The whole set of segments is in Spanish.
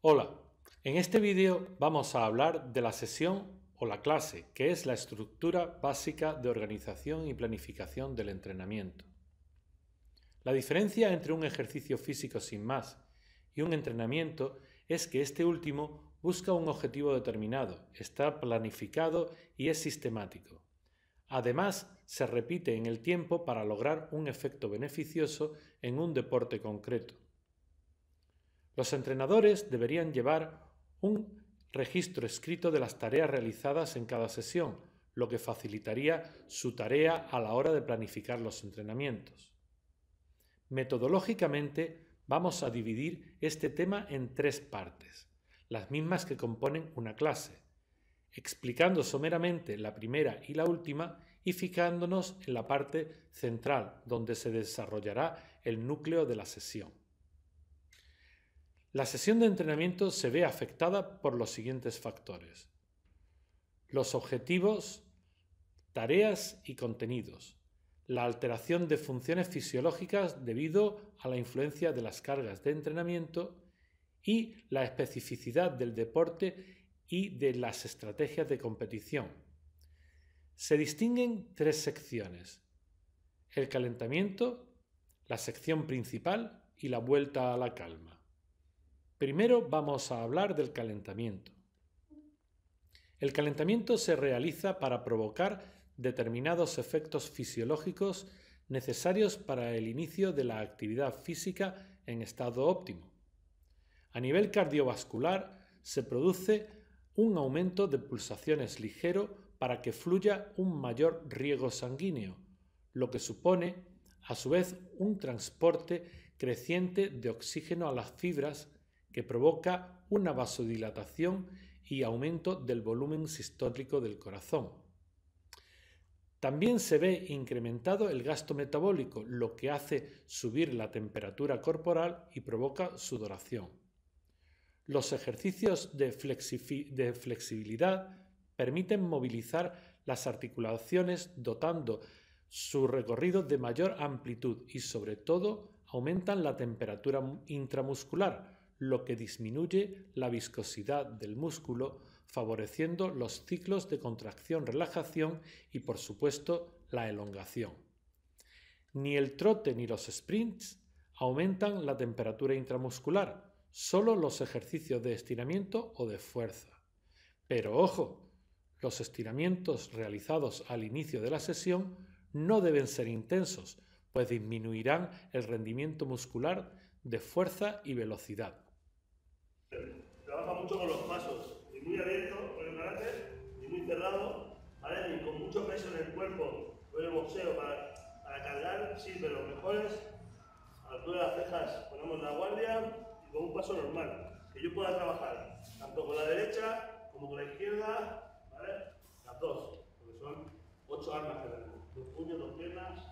Hola, en este vídeo vamos a hablar de la sesión o la clase, que es la estructura básica de organización y planificación del entrenamiento. La diferencia entre un ejercicio físico sin más y un entrenamiento es que este último busca un objetivo determinado, está planificado y es sistemático. Además, se repite en el tiempo para lograr un efecto beneficioso en un deporte concreto. Los entrenadores deberían llevar un registro escrito de las tareas realizadas en cada sesión, lo que facilitaría su tarea a la hora de planificar los entrenamientos. Metodológicamente, vamos a dividir este tema en tres partes, las mismas que componen una clase, explicando someramente la primera y la última y fijándonos en la parte central, donde se desarrollará el núcleo de la sesión. La sesión de entrenamiento se ve afectada por los siguientes factores. Los objetivos, tareas y contenidos. La alteración de funciones fisiológicas debido a la influencia de las cargas de entrenamiento y la especificidad del deporte y de las estrategias de competición. Se distinguen tres secciones. El calentamiento, la sección principal y la vuelta a la calma. Primero vamos a hablar del calentamiento. El calentamiento se realiza para provocar determinados efectos fisiológicos necesarios para el inicio de la actividad física en estado óptimo. A nivel cardiovascular se produce un aumento de pulsaciones ligero para que fluya un mayor riego sanguíneo, lo que supone a su vez un transporte creciente de oxígeno a las fibras que provoca una vasodilatación y aumento del volumen sistólico del corazón. También se ve incrementado el gasto metabólico, lo que hace subir la temperatura corporal y provoca sudoración. Los ejercicios de, de flexibilidad permiten movilizar las articulaciones dotando su recorrido de mayor amplitud y sobre todo aumentan la temperatura intramuscular, lo que disminuye la viscosidad del músculo, favoreciendo los ciclos de contracción-relajación y, por supuesto, la elongación. Ni el trote ni los sprints aumentan la temperatura intramuscular, solo los ejercicios de estiramiento o de fuerza. Pero ojo, los estiramientos realizados al inicio de la sesión no deben ser intensos, pues disminuirán el rendimiento muscular de fuerza y velocidad. Trabaja mucho con los pasos, ni muy abierto con el ni muy cerrado, ¿vale? Ni con mucho peso en el cuerpo, con el boxeo para, para cargar, sirve los mejores. A la altura de las cejas ponemos la guardia y con un paso normal, que yo pueda trabajar tanto con la derecha como con la izquierda, ¿vale? Las dos, porque son ocho armas que tenemos, dos puños, dos piernas,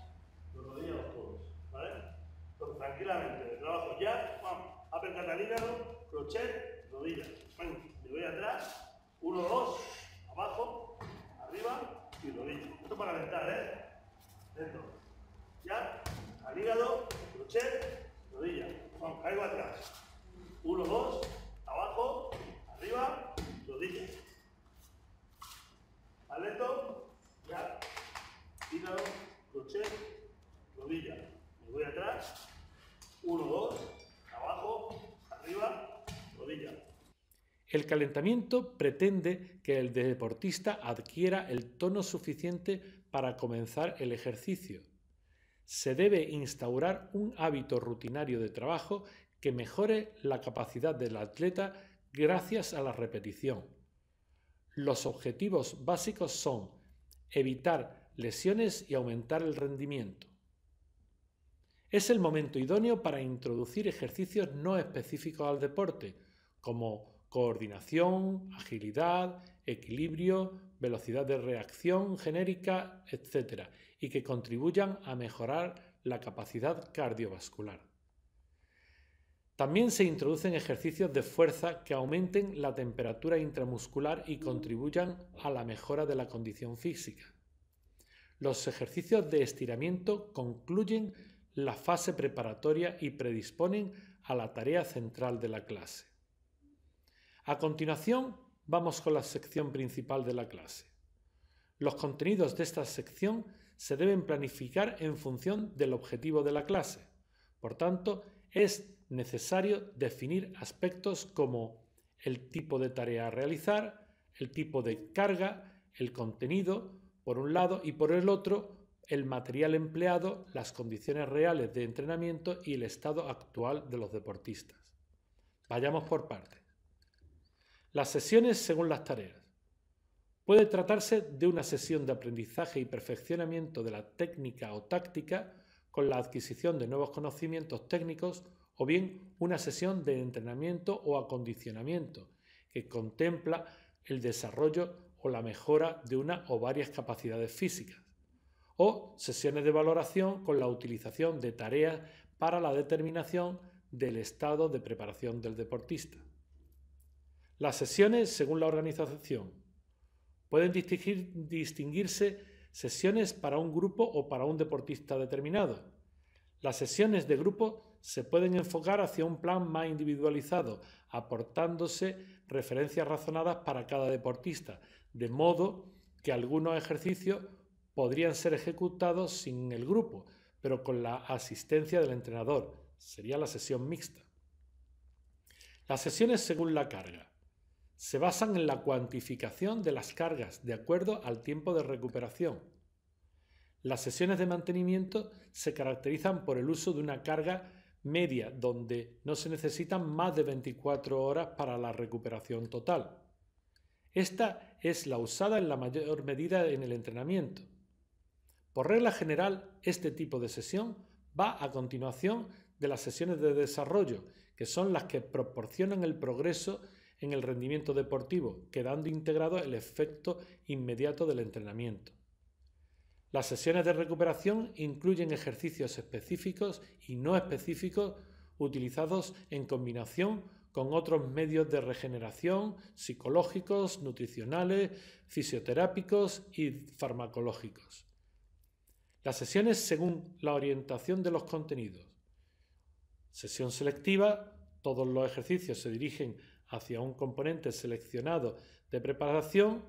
dos rodillas, dos codos, ¿vale? tranquilamente, trabajo ya, vamos, apretar el crochet, rodilla. me voy atrás, uno, dos, abajo, arriba y rodilla. Esto para aventar, ¿eh? Dentro. Ya, al hígado, crochet, rodilla. Vamos, caigo atrás. Uno, dos, abajo, arriba, rodilla. Al lento, ya, hígado, crochet, rodilla. Me voy atrás, uno, dos, El calentamiento pretende que el deportista adquiera el tono suficiente para comenzar el ejercicio. Se debe instaurar un hábito rutinario de trabajo que mejore la capacidad del atleta gracias a la repetición. Los objetivos básicos son evitar lesiones y aumentar el rendimiento. Es el momento idóneo para introducir ejercicios no específicos al deporte, como coordinación, agilidad, equilibrio, velocidad de reacción genérica, etc., y que contribuyan a mejorar la capacidad cardiovascular. También se introducen ejercicios de fuerza que aumenten la temperatura intramuscular y contribuyan a la mejora de la condición física. Los ejercicios de estiramiento concluyen la fase preparatoria y predisponen a la tarea central de la clase. A continuación, vamos con la sección principal de la clase. Los contenidos de esta sección se deben planificar en función del objetivo de la clase. Por tanto, es necesario definir aspectos como el tipo de tarea a realizar, el tipo de carga, el contenido, por un lado, y por el otro, el material empleado, las condiciones reales de entrenamiento y el estado actual de los deportistas. Vayamos por partes. Las sesiones según las tareas. Puede tratarse de una sesión de aprendizaje y perfeccionamiento de la técnica o táctica con la adquisición de nuevos conocimientos técnicos o bien una sesión de entrenamiento o acondicionamiento que contempla el desarrollo o la mejora de una o varias capacidades físicas, o sesiones de valoración con la utilización de tareas para la determinación del estado de preparación del deportista. Las sesiones, según la organización, pueden distinguirse sesiones para un grupo o para un deportista determinado. Las sesiones de grupo se pueden enfocar hacia un plan más individualizado, aportándose referencias razonadas para cada deportista, de modo que algunos ejercicios podrían ser ejecutados sin el grupo, pero con la asistencia del entrenador. Sería la sesión mixta. Las sesiones según la carga se basan en la cuantificación de las cargas de acuerdo al tiempo de recuperación. Las sesiones de mantenimiento se caracterizan por el uso de una carga media donde no se necesitan más de 24 horas para la recuperación total. Esta es la usada en la mayor medida en el entrenamiento. Por regla general, este tipo de sesión va a continuación de las sesiones de desarrollo, que son las que proporcionan el progreso en el rendimiento deportivo, quedando integrado el efecto inmediato del entrenamiento. Las sesiones de recuperación incluyen ejercicios específicos y no específicos utilizados en combinación con otros medios de regeneración psicológicos, nutricionales, fisioterápicos y farmacológicos. Las sesiones según la orientación de los contenidos. Sesión selectiva, todos los ejercicios se dirigen hacia un componente seleccionado de preparación,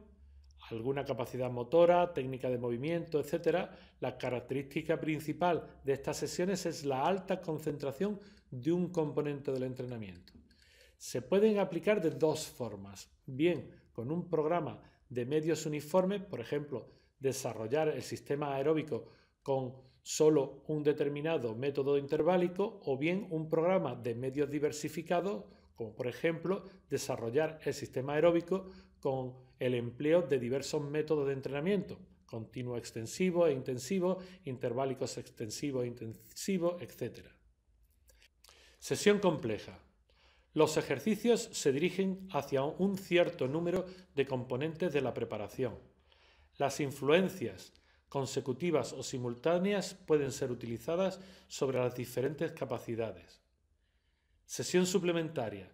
alguna capacidad motora, técnica de movimiento, etc., la característica principal de estas sesiones es la alta concentración de un componente del entrenamiento. Se pueden aplicar de dos formas, bien con un programa de medios uniformes, por ejemplo, desarrollar el sistema aeróbico con solo un determinado método interválico o bien un programa de medios diversificados como por ejemplo desarrollar el sistema aeróbico con el empleo de diversos métodos de entrenamiento, continuo extensivo e intensivo, interválicos extensivo e intensivo, etc. Sesión compleja. Los ejercicios se dirigen hacia un cierto número de componentes de la preparación. Las influencias consecutivas o simultáneas pueden ser utilizadas sobre las diferentes capacidades. Sesión suplementaria.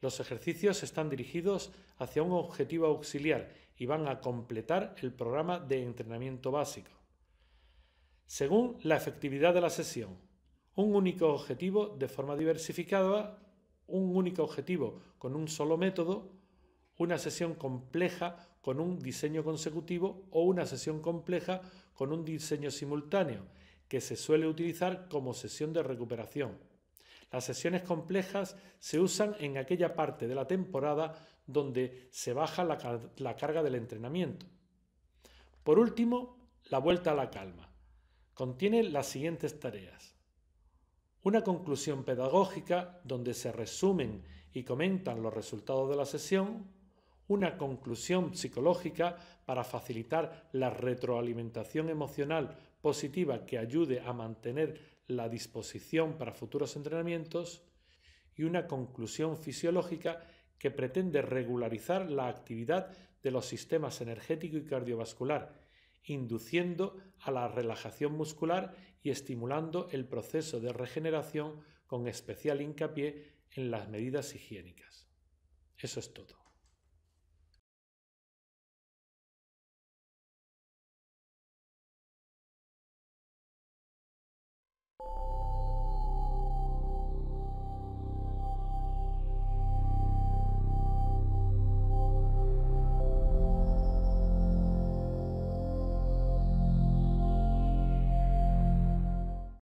Los ejercicios están dirigidos hacia un objetivo auxiliar y van a completar el programa de entrenamiento básico. Según la efectividad de la sesión, un único objetivo de forma diversificada, un único objetivo con un solo método, una sesión compleja con un diseño consecutivo o una sesión compleja con un diseño simultáneo, que se suele utilizar como sesión de recuperación. Las sesiones complejas se usan en aquella parte de la temporada donde se baja la, carga del entrenamiento. Por último, la vuelta a la calma. Contiene las siguientes tareas. Una conclusión pedagógica donde se resumen y comentan los resultados de la sesión. Una conclusión psicológica para facilitar la retroalimentación emocional positiva que ayude a mantener la disposición para futuros entrenamientos y una conclusión fisiológica que pretende regularizar la actividad de los sistemas energético y cardiovascular, induciendo a la relajación muscular y estimulando el proceso de regeneración con especial hincapié en las medidas higiénicas. Eso es todo.